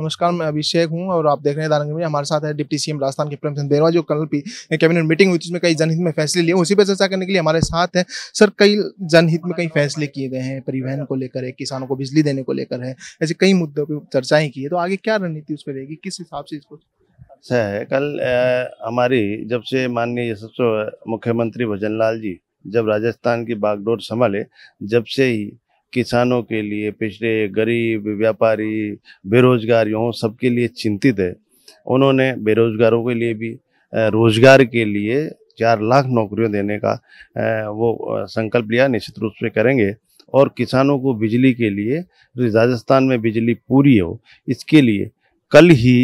नमस्कार मैं अभिषेक हूं और आप देख रहे हैं में हमारे साथ है डिप्टी सीएम राजस्थान के प्रेम सिंह जो कल कैबिनेट मीटिंग हुई थी उसमें कई जनहित में फैसले लिए उसी पर चर्चा करने के लिए हमारे साथ है सर कई जनहित में कई फैसले किए गए हैं परिवहन को लेकर है किसानों को बिजली देने को लेकर है ऐसे कई मुद्दों पर चर्चाएं की है तो आगे क्या रणनीति उस पर रहेगी किस हिसाब से इसको सर कल हमारी जब से माननीय यशस्व मुख्यमंत्री भजन लाल जी जब राजस्थान की बागडोर संभाले जब से ही किसानों के लिए पिछड़े गरीब व्यापारी बेरोजगार यों सबके लिए चिंतित है उन्होंने बेरोजगारों के लिए भी रोजगार के लिए चार लाख नौकरियों देने का वो संकल्प लिया निश्चित रूप से करेंगे और किसानों को बिजली के लिए राजस्थान में बिजली पूरी हो इसके लिए कल ही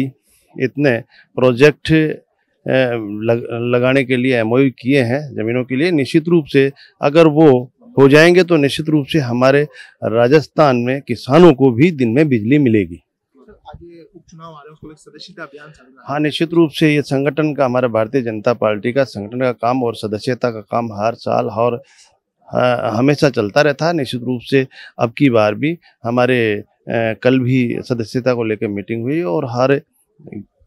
इतने प्रोजेक्ट लग, लगाने के लिए एमओयू किए हैं ज़मीनों के लिए निश्चित रूप से अगर वो हो जाएंगे तो निश्चित रूप से हमारे राजस्थान में किसानों को भी दिन में बिजली मिलेगी हाँ निश्चित रूप से ये संगठन का हमारा भारतीय जनता पार्टी का संगठन का काम और सदस्यता का काम हर साल और हमेशा चलता रहता है निश्चित रूप से अब की बार भी हमारे कल भी सदस्यता को लेकर मीटिंग हुई और हर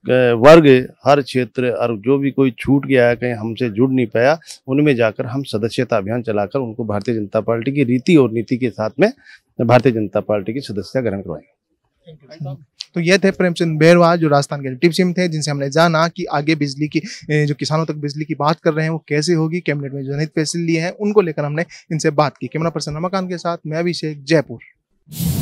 वर्ग हर क्षेत्र और जो भी कोई छूट गया है कहीं हमसे जुड़ नहीं पाया उनमें जाकर हम सदस्यता अभियान चलाकर उनको भारतीय जनता पार्टी की रीति और नीति के साथ में भारतीय जनता पार्टी की सदस्यता ग्रहण करवाएंगे हम्म। तो ये थे प्रेमचंद बेरवा जो राजस्थान के डिप्टी सीएम थे जिनसे हमने जाना कि आगे बिजली की जो किसानों तक बिजली की बात कर रहे हैं वो कैसे होगी कैबिनेट में जो जनहित फैसले लिए हैं उनको लेकर हमने इनसे बात की कैमरा पर्सन रमाकांत के साथ मैं अभिषेक जयपुर